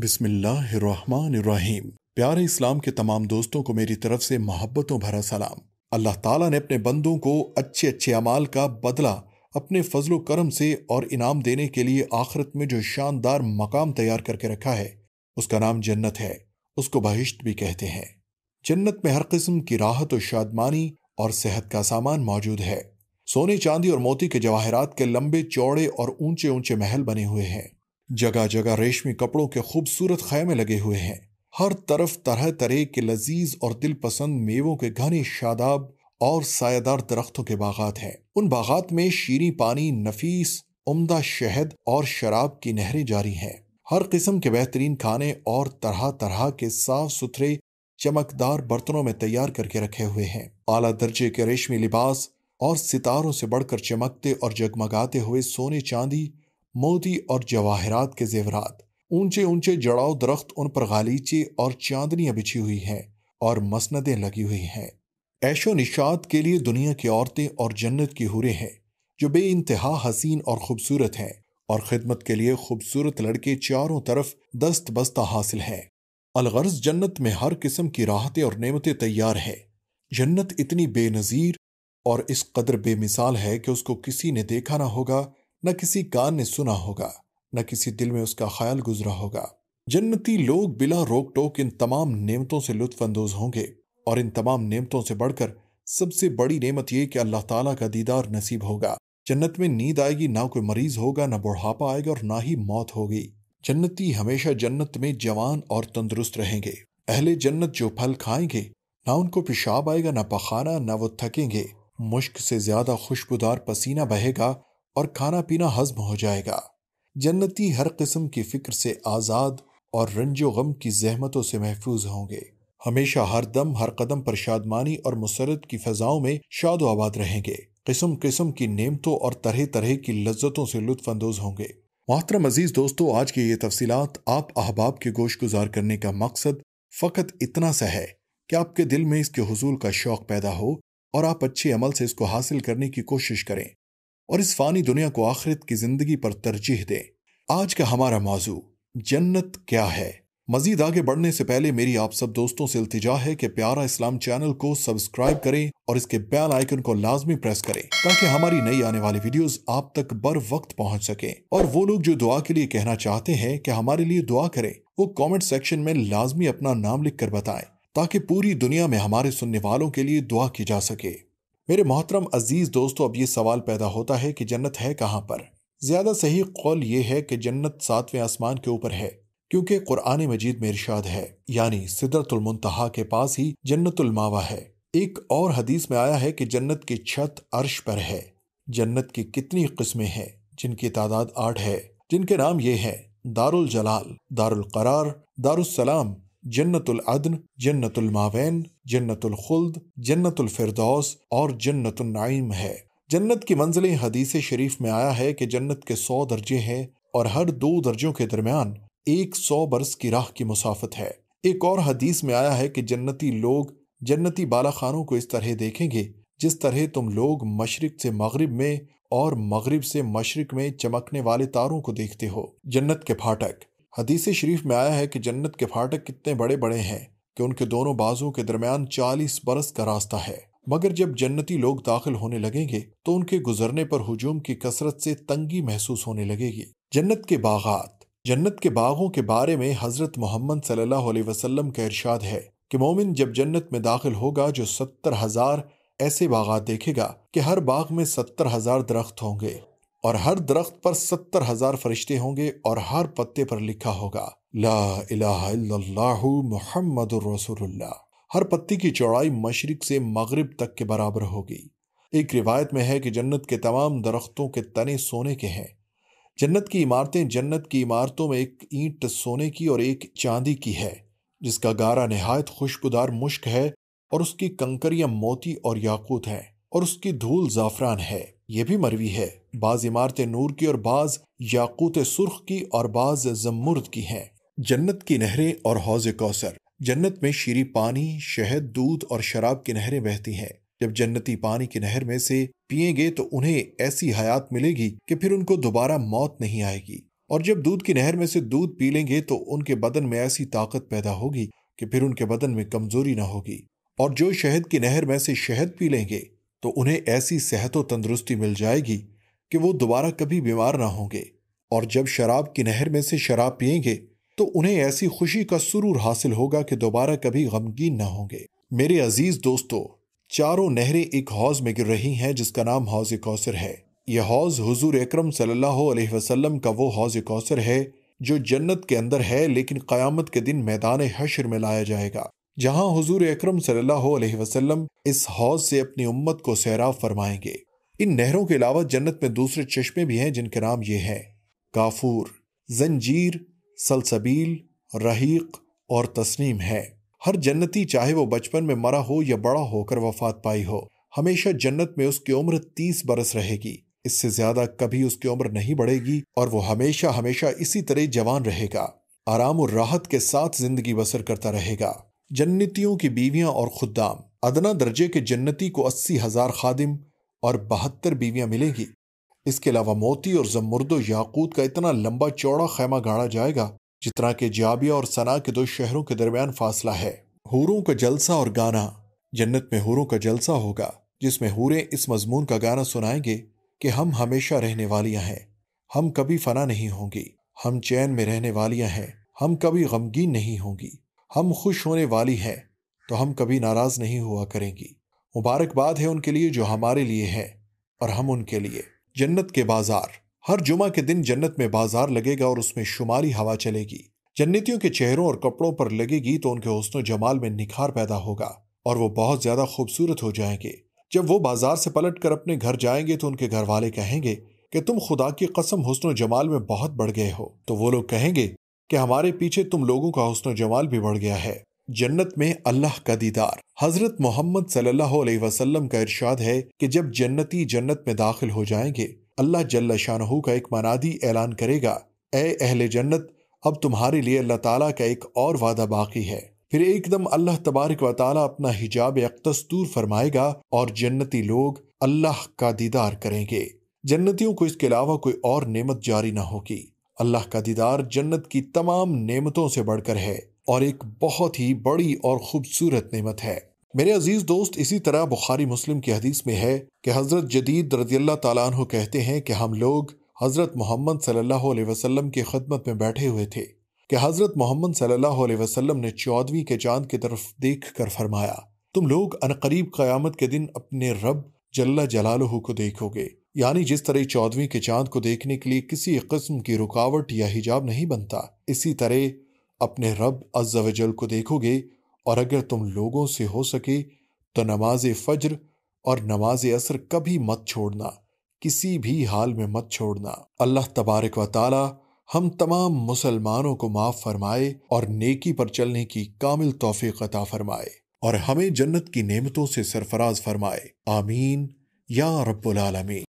बिस्मिल्लाहिर्रहमानिर्रहीम प्यारे इस्लाम के तमाम दोस्तों को मेरी तरफ से मोहब्बतों भरा सलाम अल्लाह ताला ने अपने बंदों को अच्छे अच्छे अमाल का बदला अपने फजलो करम से और इनाम देने के लिए आखिरत में जो शानदार मकाम तैयार करके रखा है उसका नाम जन्नत है उसको बहिश्त भी कहते हैं जन्नत में हर किस्म की राहत और शादमानी और सेहत का सामान मौजूद है सोने चांदी और मोती के जवाहरात के लंबे चौड़े और ऊंचे ऊंचे महल बने हुए हैं जगह जगह रेशमी कपड़ों के खूबसूरत खैमे लगे हुए हैं हर तरफ तरह तरह के लजीज और दिल पसंद मेवों के घने शादाब और सायदार दरख्तों के बागात हैं उन बागात में शीरी पानी नफीस उम्दा शहद और शराब की नहरें जारी हैं हर किस्म के बेहतरीन खाने और तरह तरह के साफ सुथरे चमकदार बर्तनों में तैयार करके रखे हुए हैं आला दर्जे के रेशमी लिबास और सितारों से बढ़कर चमकते और जगमगाते हुए सोने चांदी मोती और जवाहरात के जेवरात ऊंचे ऊंचे जड़ाव दरख्त उन पर गालीचे और चांदनियां बिछी हुई हैं और मसनदें लगी हुई हैं ऐशो निशाद के लिए दुनिया की औरतें और जन्नत की हुरे हैं जो बे इंतहा हसीन और खूबसूरत हैं और खिदमत के लिए खूबसूरत लड़के चारों तरफ दस्त बस्ता हासिल हैं अलगर्ज जन्नत में हर किस्म की राहतें और नेमतें तैयार हैं जन्नत इतनी बेनज़ीर और इस कदर बेमिसाल है कि उसको किसी ने देखा ना होगा न किसी कान ने सुना होगा न किसी दिल में उसका ख्याल गुजरा होगा जन्नती लोग बिला रोक टोक इन तमाम नेमतों से लुत्फानंदोज होंगे और इन तमाम नेमतों से बढ़कर सबसे बड़ी नेमत यह कि अल्लाह ताला का दीदार नसीब होगा जन्नत में नींद आएगी ना कोई मरीज होगा ना बुढ़ापा आएगा और ना ही मौत होगी जन्नती हमेशा जन्नत में जवान और तंदुरुस्त रहेंगे अहले जन्नत जो फल खाएंगे ना उनको पेशाब आएगा ना पखाना ना वो थकेंगे मुश्क से ज्यादा खुशबुदार पसीना बहेगा और खाना पीना हजम हो जाएगा जन्नती हर किस्म की फिक्र से आज़ाद और रंजो गम की जहमतों से महफूज होंगे हमेशा हर दम हर कदम पर शादमानी और मुसरत की फ़जाओं में शादो आबाद रहेंगे किस्म किस्म की नेमतों और तरह तरह की लज्जतों से लुत्फानंदोज होंगे मोहतरम अजीज़ दोस्तों आज की ये तफसीत आप अहबाब के गोश गुजार करने का मकसद फ़कत इतना सा है कि आपके दिल में इसके हजूल का शौक़ पैदा हो और आप अच्छे अमल से इसको हासिल करने की कोशिश करें और इस फानी दुनिया को आखिरत की जिंदगी पर तरजीह दें आज का हमारा मौजू जन्नत क्या है मजीद आगे बढ़ने से पहले मेरी आप सब दोस्तों से इल्तिजा है कि प्यारा इस्लाम चैनल को सब्सक्राइब करें और इसके बेल आइकन को लाजमी प्रेस करें ताकि हमारी नई आने वाली वीडियोस आप तक बर वक्त पहुंच सके और वो लोग जो दुआ के लिए कहना चाहते हैं कि हमारे लिए दुआ करें वो कमेंट सेक्शन में लाजमी अपना नाम लिख कर बताए ताकि पूरी दुनिया में हमारे सुनने वालों के लिए दुआ की जा सके मेरे मोहतरम अजीज दोस्तों अब ये सवाल पैदा होता है कि जन्नत है कहाँ पर ज्यादा सही कौल ये है कि जन्नत सातवें आसमान के ऊपर है क्योंकि कुरान मजीद में इर्शाद है यानी सिदरतुलमतहा के पास ही जन्नतुलमावा है एक और हदीस में आया है कि जन्नत की छत अर्श पर है जन्नत की कितनी किस्में हैं जिनकी तादाद आठ है जिनके नाम ये हैं दारुल जलाल दारुल करार दारुल सलाम जन्नतुल अदन जन्नतुल मावैन जन्नतुल खुल्द जन्नतुल फिरदौस और जन्नतुल नाइम है जन्नत की मंजिलें हदीस शरीफ में आया है कि जन्नत के सौ दर्जे हैं और हर दो दर्जों के दरमियान एक सौ बरस की राह की मुसाफत है एक और हदीस में आया है कि जन्नती लोग जन्नती बाला खानों को इस तरह देखेंगे जिस तरह तुम लोग मशरक से मगरब में और मगरब से मशरक में चमकने वाले तारों को देखते हो जन्नत के फाटक हदीस शरीफ में आया है कि जन्नत के फाटक कितने बड़े बड़े हैं कि उनके दोनों बाजुओं के दरमियान चालीस बरस का रास्ता है मगर जब जन्नती लोग दाखिल होने लगेंगे तो उनके गुजरने पर हजूम की कसरत से तंगी महसूस होने लगेगी जन्नत के बागत जन्नत के बागों के बारे में हजरत मोहम्मद सल्लल्लाहु अलैहि वसल्लम का इरशाद है कि मोमिन जब जन्नत में दाखिल होगा जो सत्तर हजार ऐसे बागत देखेगा कि हर बाग में सत्तर हजार दरख्त होंगे और हर दरख्त पर सत्तर हजार फरिश्ते होंगे और हर पत्ते पर लिखा होगा ला इलाहा मोहम्मद हर पत्ती की चौड़ाई मशरक से मगरब तक के बराबर होगी एक रिवायत में है कि जन्नत के तमाम दरख्तों के तने सोने के हैं जन्नत की इमारतें जन्नत की इमारतों में एक ईंट सोने की और एक चांदी की है जिसका गारा नहायत खुशबुदार मुश्क है और उसकी कंकरियां मोती और याकूत हैं और उसकी धूल जाफरान है ये भी मरवी है बाज इमारत नूर की और बाज याकूत सुर्ख की और बाज जमुर्द की हैं जन्नत की नहरें और हौज कौसर जन्नत में शीरी पानी शहद दूध और शराब की नहरें बहती हैं जब जन्नती पानी की नहर में से पिएंगे तो उन्हें ऐसी हयात मिलेगी कि फिर उनको दोबारा मौत नहीं आएगी और जब दूध की नहर में से दूध पी लेंगे तो उनके बदन में ऐसी ताकत पैदा होगी कि फिर उनके बदन में कमजोरी ना होगी और जो शहद की नहर में से शहद पी लेंगे तो उन्हें ऐसी सेहत और तंदुरुस्ती मिल जाएगी कि वो दोबारा कभी बीमार ना होंगे और जब शराब की नहर में से शराब पियेंगे तो उन्हें ऐसी खुशी का सुरूर हासिल होगा कि दोबारा कभी गमगीन ना होंगे मेरे अजीज दोस्तों चारों नहरें एक हौज में गिर रही हैं जिसका नाम हौज कौसर है यह हौज हजूर अक्रम सल्लाम का वो हौज कौसर है जो जन्नत के अंदर है लेकिन क़यामत के दिन मैदान हशर में लाया जाएगा जहां हुजूर अकरम सल्लल्लाहु अलैहि वसल्लम इस हौज से अपनी उम्मत को सैराब फरमाएंगे इन नहरों के अलावा जन्नत में दूसरे चश्मे भी हैं जिनके नाम ये हैं काफूर जंजीर सलसबील रहीक और तस्नीम है हर जन्नती चाहे वो बचपन में मरा हो या बड़ा होकर वफात पाई हो हमेशा जन्नत में उसकी उम्र तीस बरस रहेगी इससे ज्यादा कभी उसकी उम्र नहीं बढ़ेगी और वो हमेशा हमेशा इसी तरह जवान रहेगा आराम और राहत के साथ जिंदगी बसर करता रहेगा जन्नतियों की बीवियां और खुदाम अदना दर्जे के जन्नती को अस्सी हजार खादिम और बहत्तर बीवियां मिलेंगी इसके अलावा मोती और जमुर्दो याकूत का इतना लंबा चौड़ा खैमा गाड़ा जाएगा जितना के जाबिया और सना के दो शहरों के दरमियान फासला है हूरों का जलसा और गाना जन्नत में हूरों का जलसा होगा जिसमें हूरे इस मजमून का गाना सुनाएंगे कि हम हमेशा रहने वालियां हैं हम कभी फना नहीं होंगी हम चैन में रहने वालियां हैं हम कभी गमगीन नहीं होंगी हम खुश होने वाली हैं तो हम कभी नाराज नहीं हुआ करेंगी मुबारकबाद है उनके लिए जो हमारे लिए है और हम उनके लिए जन्नत के बाजार हर जुमा के दिन जन्नत में बाजार लगेगा और उसमें शुमारी हवा चलेगी जन्नतियों के चेहरों और कपड़ों पर लगेगी तो उनके हसन जमाल में निखार पैदा होगा और वो बहुत ज्यादा खूबसूरत हो जाएंगे जब वो बाजार से पलट कर अपने घर जाएंगे तो उनके घर वाले कहेंगे कि तुम खुदा की कसम हुसन जमाल में बहुत बढ़ गए हो तो वो लोग कहेंगे कि हमारे पीछे तुम लोगों का हौसनो जमाल भी बढ़ गया है जन्नत में अल्लाह का दीदार हजरत मोहम्मद सल्लल्लाहु अलैहि वसल्लम का इरशाद है कि जब जन्नती जन्नत में दाखिल हो जाएंगे अल्लाह जल्ला शाहू का एक मनादी ऐलान करेगा ए अहले जन्नत अब तुम्हारे लिए अल्लाह ताला का एक और वादा बाकी है फिर एकदम अल्लाह तबारक व ताला अपना हिजाब अख्तस्तूर फरमाएगा और जन्नती लोग अल्लाह का दीदार करेंगे जन्नतियों को इसके अलावा कोई और नेमत जारी ना होगी अल्लाह का दीदार जन्नत की तमाम नेमतों से बढ़कर है और एक बहुत ही बड़ी और खूबसूरत नेमत है मेरे अजीज दोस्त इसी तरह बुखारी मुस्लिम की हदीस में है कि हज़रत जदीद रजील्ला तु कहते हैं कि हम लोग हज़रत मोहम्मद सल्लल्लाहु अलैहि वसल्लम की खदमत में बैठे हुए थे कि हज़रत मोहम्मद सल्लल्लाहु अलैहि वसल्लम ने चौदवी के चांद की तरफ देख कर फरमाया तुम लोग अनकरीब क़यामत के दिन अपने रब जल्ला जलालहू को देखोगे यानी जिस तरह चौदहवीं के चांद को देखने के लिए किसी किस्म की रुकावट या हिजाब नहीं बनता इसी तरह अपने रब अजल को देखोगे और अगर तुम लोगों से हो सके तो नमाज फज्र और नमाज असर कभी मत छोड़ना किसी भी हाल में मत छोड़ना अल्लाह तबारक वाल हम तमाम मुसलमानों को माफ़ फरमाए और नेकी पर चलने की कामिल तोफ़ी अता फरमाए और हमें जन्नत की नेमतों से सरफराज फरमाए आमीन या रब्बुल आलमीन